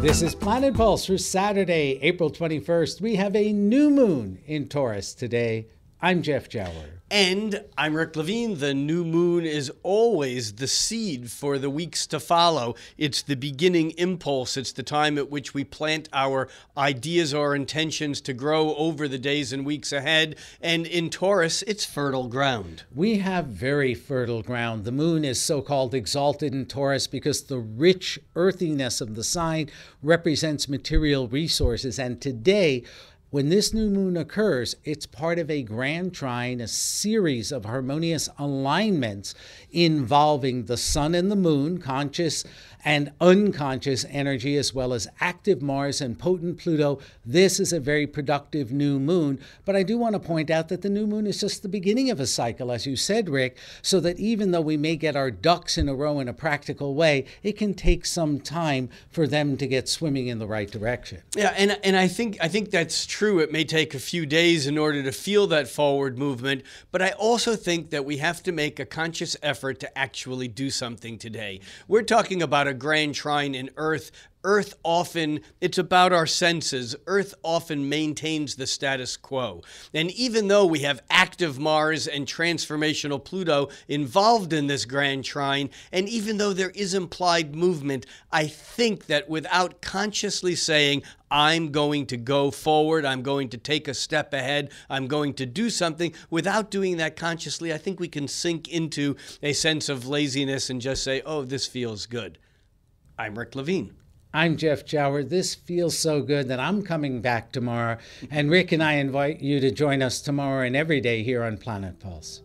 This is Planet Pulse for Saturday, April 21st. We have a new moon in Taurus today. I'm Jeff Jowler. And I'm Rick Levine. The new moon is always the seed for the weeks to follow. It's the beginning impulse. It's the time at which we plant our ideas or intentions to grow over the days and weeks ahead. And in Taurus, it's fertile ground. We have very fertile ground. The moon is so called exalted in Taurus because the rich earthiness of the sign represents material resources. And today, when this new moon occurs, it's part of a grand trine, a series of harmonious alignments involving the sun and the moon, conscious and unconscious energy, as well as active Mars and potent Pluto. This is a very productive new moon. But I do want to point out that the new moon is just the beginning of a cycle, as you said, Rick, so that even though we may get our ducks in a row in a practical way, it can take some time for them to get swimming in the right direction. Yeah, and, and I think I think that's true true, it may take a few days in order to feel that forward movement, but I also think that we have to make a conscious effort to actually do something today. We're talking about a grand shrine in Earth Earth often, it's about our senses. Earth often maintains the status quo. And even though we have active Mars and transformational Pluto involved in this grand trine, and even though there is implied movement, I think that without consciously saying, I'm going to go forward, I'm going to take a step ahead, I'm going to do something, without doing that consciously, I think we can sink into a sense of laziness and just say, oh, this feels good. I'm Rick Levine. I'm Jeff Jower. This feels so good that I'm coming back tomorrow. And Rick and I invite you to join us tomorrow and every day here on Planet Pulse.